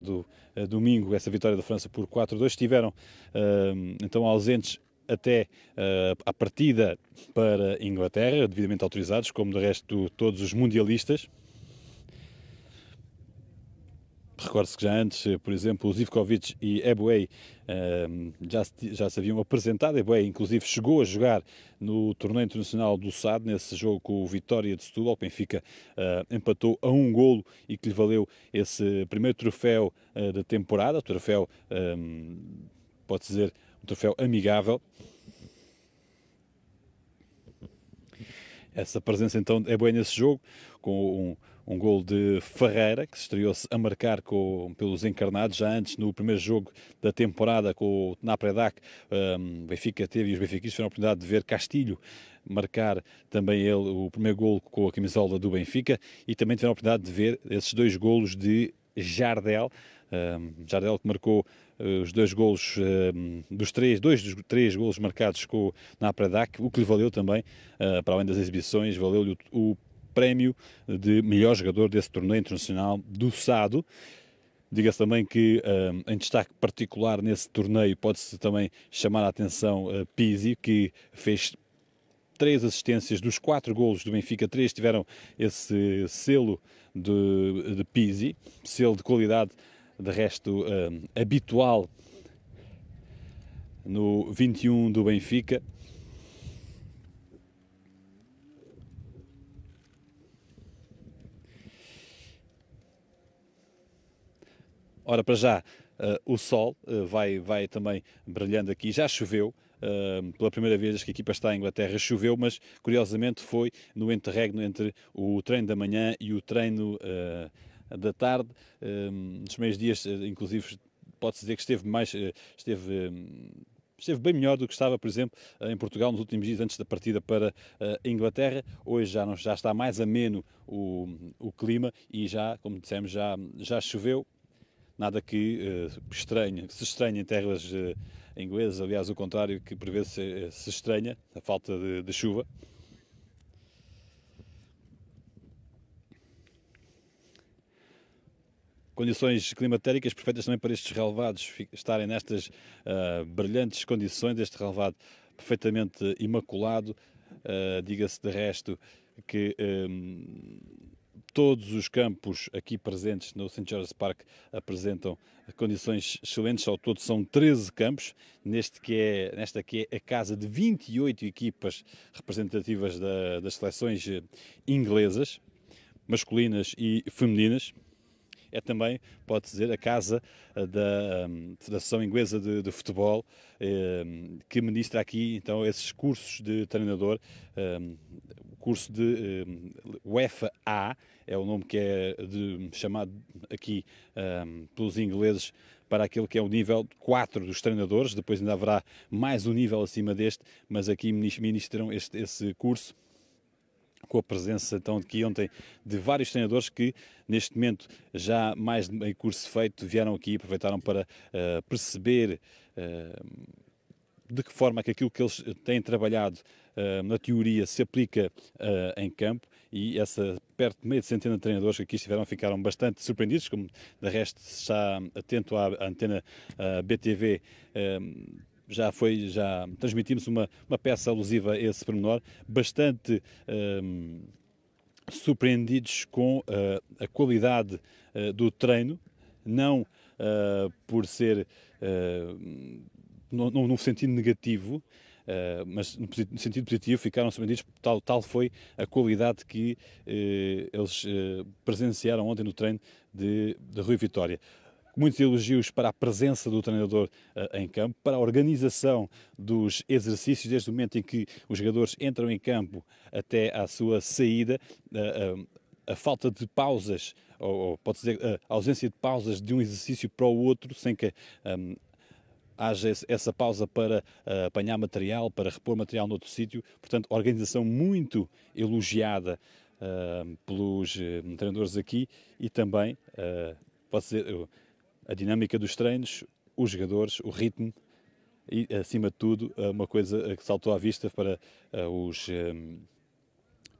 do eh, domingo, essa vitória da França por 4-2, estiveram ehm, então ausentes até a eh, partida para Inglaterra, devidamente autorizados, como de resto todos os mundialistas recordo se que já antes, eh, por exemplo, Zivkovic e Ebuei um, já, se, já se haviam apresentado. Ebuei, inclusive, chegou a jogar no torneio internacional do SAD, nesse jogo com o Vitória de Setúbal. Benfica uh, empatou a um golo e que lhe valeu esse primeiro troféu uh, da temporada. O troféu, um, ehm, pode dizer, um troféu amigável. Essa presença, então, de Ebuei nesse jogo, com um um gol de Ferreira, que estreou-se a marcar com, pelos encarnados já antes no primeiro jogo da temporada com o Napredac. Um, Benfica teve e os benfiquistas tiveram a oportunidade de ver Castilho marcar também ele o primeiro gol com a camisola do Benfica e também tiveram a oportunidade de ver esses dois golos de Jardel, um, Jardel que marcou eh, os dois golos um, dos três, dois dos três golos marcados com na Napredac, o que lhe valeu também, uh, para além das exibições, valeu-lhe o, o prémio de melhor jogador desse torneio internacional do Sado. Diga-se também que eh, em destaque particular nesse torneio pode-se também chamar a atenção uh, Pizzi, que fez três assistências dos quatro golos do Benfica, três tiveram esse selo de, de Pizzi, selo de qualidade de resto eh, habitual no 21 do Benfica. Ora, para já, eh, o sol eh, vai, vai também brilhando aqui, já choveu, Uh, pela primeira vez que a equipa está em Inglaterra, choveu, mas curiosamente foi no interregno entre o treino da manhã e o treino uh, da tarde. Uh, nos meios dias, inclusive, pode-se dizer que esteve mais. esteve, Esteve bem melhor do que estava, por exemplo, em Portugal nos últimos dias antes da partida para a Inglaterra. Hoje já, não, já está mais ameno o, o clima e já, como dissemos, já, já choveu nada que uh, se estranhe em terras uh, inglesas, aliás, o contrário que por vezes se, eh, se estranha, a falta de, de chuva. Condições climatéricas perfeitas também para estes relevados estarem nestas uh, brilhantes condições, este relevado perfeitamente imaculado, diga-se de resto que um, Todos os campos aqui presentes no St. George's Park apresentam condições excelentes. Ao todo são 13 campos, neste que é, nesta que é a casa de 28 equipas representativas da, das seleções eh, inglesas, masculinas e femininas é também, pode dizer, a casa eh, da ehm, Federação Inglesa de, de Futebol, ehm, que ministra aqui então esses cursos de treinador, ehm, o curso de UEFA A, é o nome que é de, chamado aqui pelos ingleses para aquele que é o nível 4 dos treinadores, depois ainda haverá mais um nível acima deste, mas aqui ministram este, esse curso com a presença então aqui ontem de vários treinadores que neste momento já mais de meio curso feito vieram aqui e aproveitaram para uh, perceber uh, de que forma é que aquilo que eles têm trabalhado uh, na teoria se aplica em campo e essa perto de meia centena de treinadores que aqui estiveram ficaram bastante surpreendidos, como de resto está atento à antena BTV já foi, já transmitimos uma, uma peça alusiva a esse pormenor, bastante um, surpreendidos com uh, a qualidade uh, do treino, não uh, por ser no, sentido negativo, mas no, no, sentido positivo ficaram surpreendidos, tal, tal foi a qualidade que eles presenciaram ontem no treino de, de Rui Vitória muitos elogios para a presença do treinador uh, em campo, para a organização dos exercícios, desde o momento em que os jogadores entram em campo até à sua saída, uh, uh, a falta de pausas, ou, ou pode dizer a ausência de pausas de um exercício para o outro, sem que um, ehm, haja essa pausa para uh, apanhar material, para repor material noutro sítio. Portanto, organização muito elogiada uh, pelos uh, treinadores aqui e também, uh, pode ser, a dinâmica dos treinos, os jogadores, o ritmo e, acima de tudo, eh, uma coisa que saltou à vista para eh, os ehm,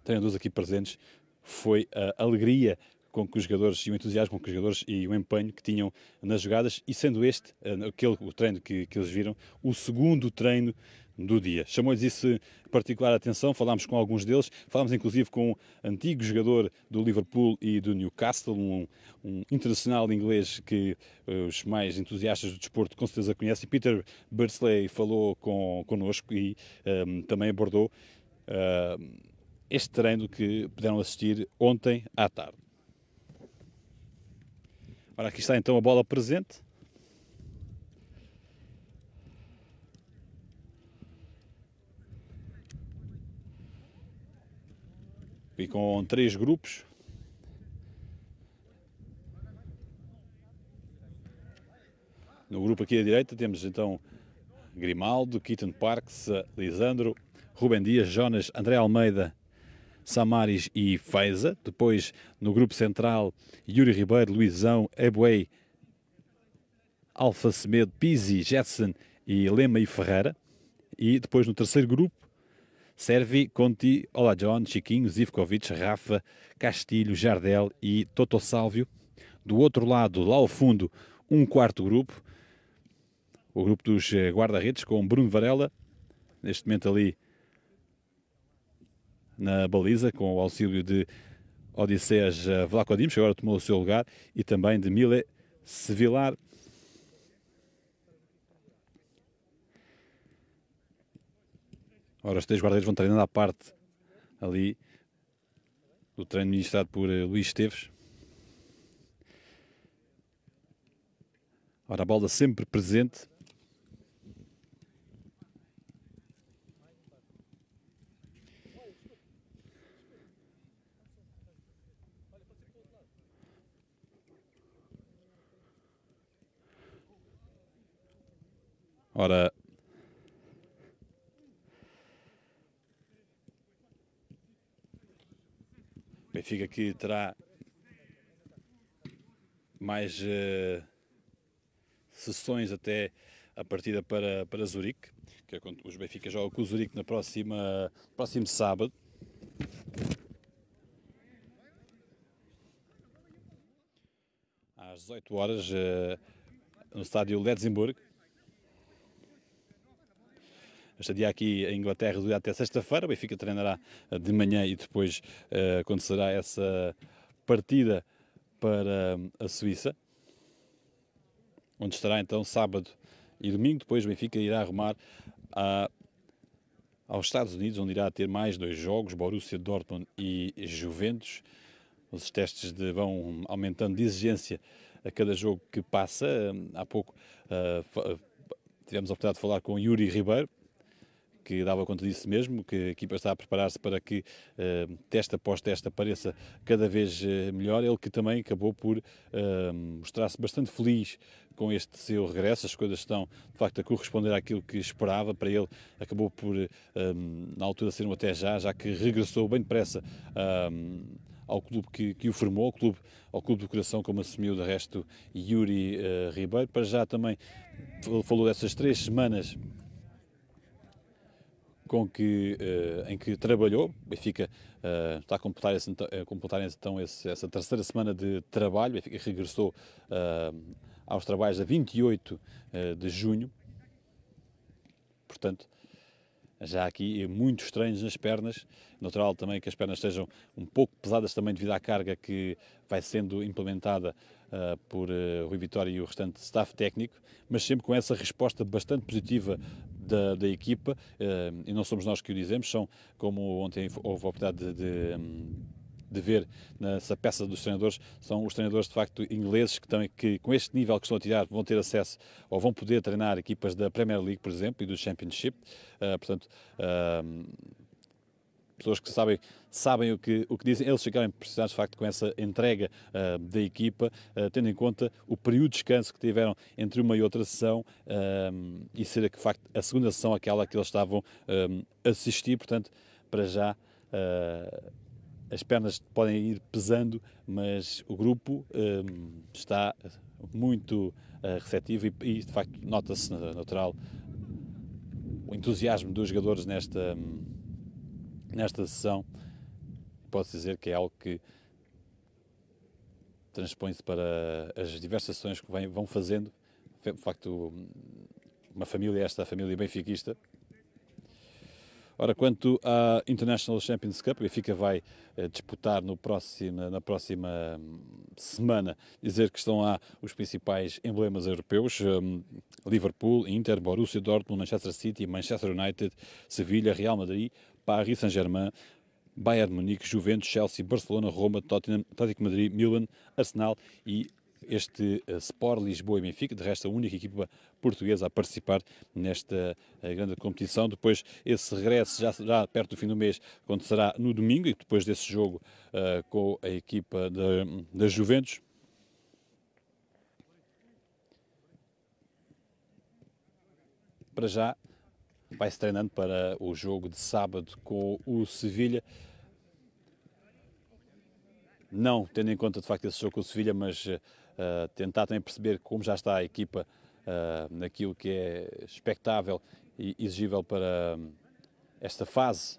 treinadores aqui presentes foi a alegria com que os jogadores e o entusiasmo com que os jogadores e o empenho que tinham nas jogadas e sendo este eh, aquele o treino que, que eles viram o segundo treino do dia. Chamou-lhes isso particular atenção, falámos com alguns deles, falámos inclusive com um antigo jogador do Liverpool e do Newcastle, um, um internacional inglês que eh, os mais entusiastas do desporto com certeza conhecem. Peter Bursley falou com, connosco e um, ehm, também abordou uh, este treino que puderam assistir ontem à tarde. Ora, aqui está então a bola presente e com três grupos. No grupo aqui à direita temos então Grimaldo, Keaton Parks, Lisandro, Rubem Dias, Jonas, André Almeida, Samaris e Feiza. Depois, no grupo central, Yuri Ribeiro, Luizão, Ebuei, Alfa Semedo, Pizzi, Jetson e Lema e Ferreira. E depois, no terceiro grupo, Servi, Conti, Olá John, Chiquinho, Zivkovic, Rafa, Castilho, Jardel e Toto Sálvio. Do outro lado, lá ao fundo, um quarto grupo, o grupo dos eh, guarda-redes com Bruno Varela, neste momento ali na baliza, com o auxílio de Odisseias eh, Vlacodimos, que agora tomou o seu lugar, e também de Mile Sevilar, Ora, os três guarda-redes vão treinando à parte ali do treino ministrado por eh, Luís Esteves. Ora, a bola sempre presente. Ora, Benfica que terá mais uh, sessões até a partida para, para Zurique, que é quando os Benfica jogam com o Zurique na próxima, próximo sábado. Às 18 horas, uh, no estádio Ledzenburg este dia aqui em Inglaterra reduzida até sexta-feira. O Benfica treinará eh, de manhã e depois uh, acontecerá essa partida para hum, a Suíça, onde estará então sábado e domingo. Depois o Benfica irá arrumar a, aos Estados Unidos, onde irá ter mais dois jogos, Borussia Dortmund e Juventus. Os testes de, vão aumentando de exigência a cada jogo que passa. Hum, há pouco uh, tivemos a oportunidade de falar com Yuri Ribeiro, que dava conta disso mesmo, que a equipa está a preparar-se para que uh, eh, teste após teste apareça cada vez eh, melhor. Ele que também acabou por uh, mostrar-se bastante feliz com este seu regresso, as coisas estão de facto a corresponder àquilo que esperava para ele, acabou por um, na altura ser um até já, já que regressou bem depressa um, ao clube que, que, o formou, ao clube, ao clube do coração, como assumiu de resto Yuri uh, Ribeiro. Para já também falou dessas três semanas com que, uh, em que trabalhou. O Benfica uh, está a completar, esse, a eh, completar então esse, essa terceira semana de trabalho. O Benfica regressou uh, aos trabalhos a 28 de junho. Portanto, já aqui muitos treinos nas pernas. Natural também que as pernas estejam um pouco pesadas também devido à carga que vai sendo implementada uh, por uh, Rui Vitória e o restante staff técnico, mas sempre com essa resposta bastante positiva da, da equipa, eh, e não somos nós que o dizemos, são, como ontem houve a oportunidade de, de hum, de ver nessa peça dos treinadores são os treinadores de facto ingleses que também que com este nível que estão a tirar vão ter acesso ou vão poder treinar equipas da Premier League por exemplo e do Championship uh, portanto uh, pessoas que sabem, sabem o, que, o que dizem, eles chegaram impressionados de facto com essa entrega uh, da equipa, uh, tendo em conta o período de descanso que tiveram entre uma e outra sessão uh, e ser de facto a segunda sessão aquela que eles estavam a assistir, portanto, para já as pernas podem ir pesando, mas o grupo está muito receptivo e, e de facto nota-se natural o entusiasmo dos jogadores nesta nesta sessão, posso dizer que é algo que transpõe-se para as diversas sessões que vão fazendo. De facto, uma família, esta família benfiquista. Ora, quanto à International Champions Cup, o Benfica vai eh, disputar no próximo, na próxima hum, semana, dizer que estão lá os principais emblemas europeus, hum, Liverpool, Inter, Borussia Dortmund, Manchester City, Manchester United, Sevilha, Real Madrid, Paris Saint-Germain, Bayern Munique, Juventus, Chelsea, Barcelona, Roma, Tottenham, Atlético Madrid, Milan, Arsenal e este eh, Sport Lisboa e Benfica, de resto a única equipa portuguesa a participar nesta eh, grande competição. Depois esse regresso já, já perto do fim do mês acontecerá no domingo e depois desse jogo uh, com a equipa da Juventus. Para já vai-se treinando para o jogo de sábado com o Sevilha. Não tendo em conta de facto esse jogo com o Sevilha, mas uh, tentar também perceber como já está a equipa uh, naquilo que é expectável e exigível para eh, esta fase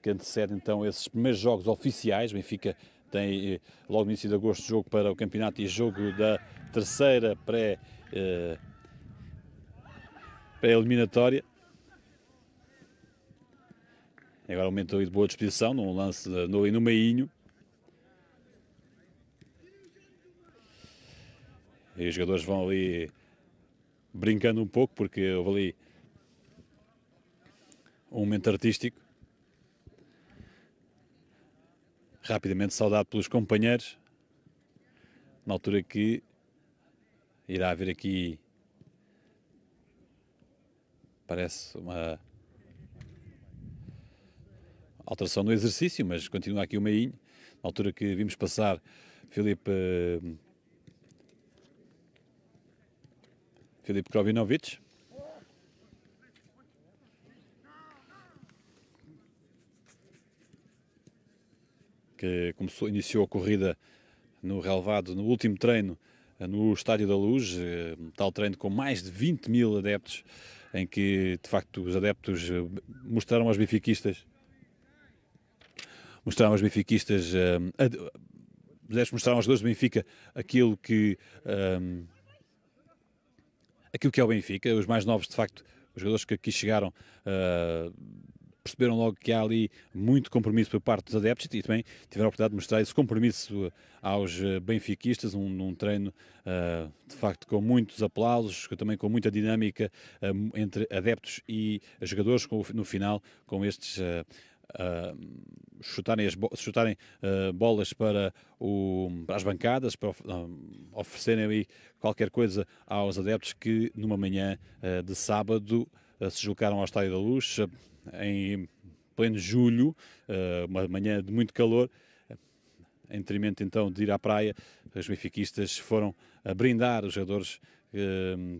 que antecede então esses primeiros jogos oficiais. Benfica tem logo no início de agosto jogo para o campeonato e jogo da terceira pré-eliminatória. Agora aumentou de boa disposição num lance no, no meinho. E os jogadores vão ali brincando um pouco, porque houve ali um momento artístico. Rapidamente saudado pelos companheiros. Na altura que irá haver aqui, parece uma alteração no exercício, mas continua aqui o meinho. Na altura que vimos passar Filipe. Eh, Filipe Krovinovic. Que começou, iniciou a corrida no relevado, no último treino eh, no Estádio da Luz, eh, tal treino com mais de 20 mil adeptos, em que de facto os adeptos mostraram aos bifiquistas mostraram aos benfiquistas, um, ehm, mostrar aos jogadores do Benfica aquilo que, um, ehm, aquilo que é o Benfica. Os mais novos, de facto, os jogadores que aqui chegaram. Uh, perceberam logo que há ali muito compromisso por parte dos adeptos e também tiveram a oportunidade de mostrar esse compromisso eh, aos eh, benfiquistas, num treino uh, de facto com muitos aplausos, também com muita dinâmica uh, entre adeptos e jogadores, no final com estes uh, chutarem, as bo chutarem uh, bolas para, o, para, as bancadas, para of um, ah, oferecerem ali qualquer coisa aos adeptos que numa manhã uh, de sábado se deslocaram ao Estádio da Luz em pleno julho, uma manhã de muito calor. Em detrimento então de ir à praia, os benfiquistas foram a brindar os jogadores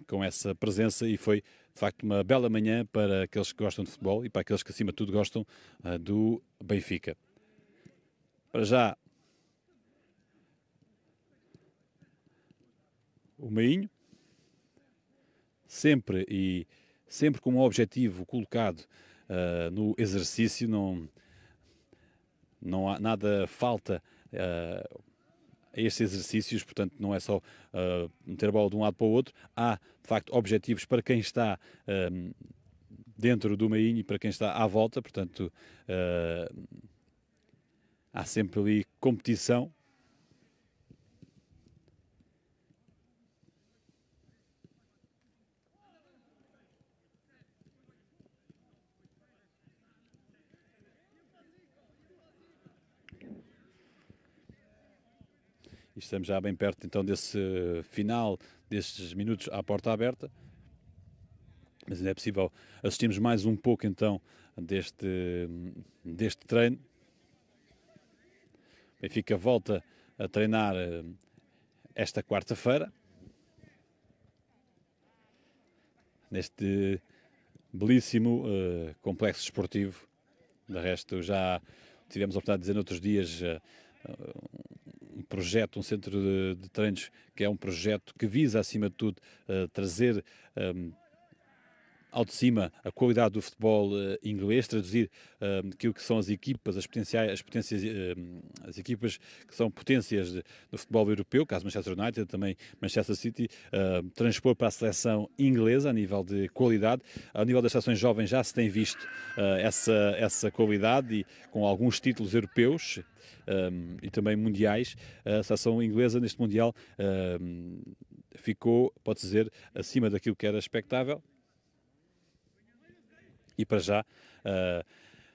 com essa presença e foi de facto, uma bela manhã para aqueles que gostam de futebol e para aqueles que, acima de tudo, gostam uh, do Benfica. Para já, o Meinho, sempre e sempre com um objetivo colocado uh, no exercício, não, não há nada falta uh, estes exercícios, portanto, não é só uh, meter a bola de um lado para o outro, há de facto objetivos para quem está. Uh, dentro do meio e para quem está à volta, portanto, uh, há sempre ali competição Estamos já bem perto então desse final, destes minutos à porta aberta. Mas ainda é possível assistirmos mais um pouco então deste, deste treino. Benfica volta a treinar eh, esta quarta-feira. Neste belíssimo uh, complexo esportivo. De resto, já tivemos a oportunidade de dizer noutros dias eh, projeto, um centro de, de treinos que é um projeto que visa, acima de tudo, eh, trazer. Um, ehm, ao de cima a qualidade do futebol uh, inglês, traduzir uh, aquilo que são as equipas, as potenciais, as, potências, eh, as equipas que são potências do futebol europeu, caso Manchester United, também Manchester City, transpor para a seleção inglesa a nível de qualidade. A nível das seleções jovens já se tem visto essa, essa qualidade e com alguns títulos europeus um, e também mundiais, a seleção inglesa neste Mundial um, ficou, pode dizer, acima daquilo que era expectável, e para já uh,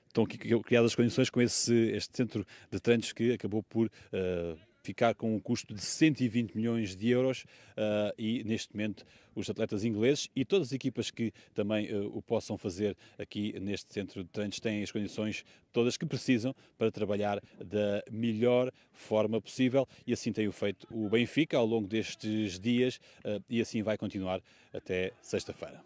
estão aqui criadas as condições com esse, este centro de treinos que acabou por uh, ficar com um custo de 120 milhões de euros uh, e neste momento os atletas ingleses e todas as equipas que também uh, o possam fazer aqui neste centro de treinos têm as condições todas que precisam para trabalhar da melhor forma possível e assim tem o feito o Benfica ao longo destes dias uh, e assim vai continuar até sexta-feira.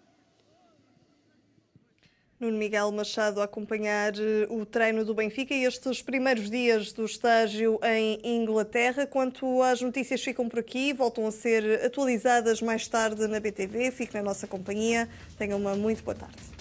Nuno Miguel Machado a acompanhar eh, o treino do Benfica e estes primeiros dias do estágio em Inglaterra. Quanto às notícias ficam por aqui, voltam a ser atualizadas mais tarde na BTV. Fique na nossa companhia. Tenha uma muito boa tarde.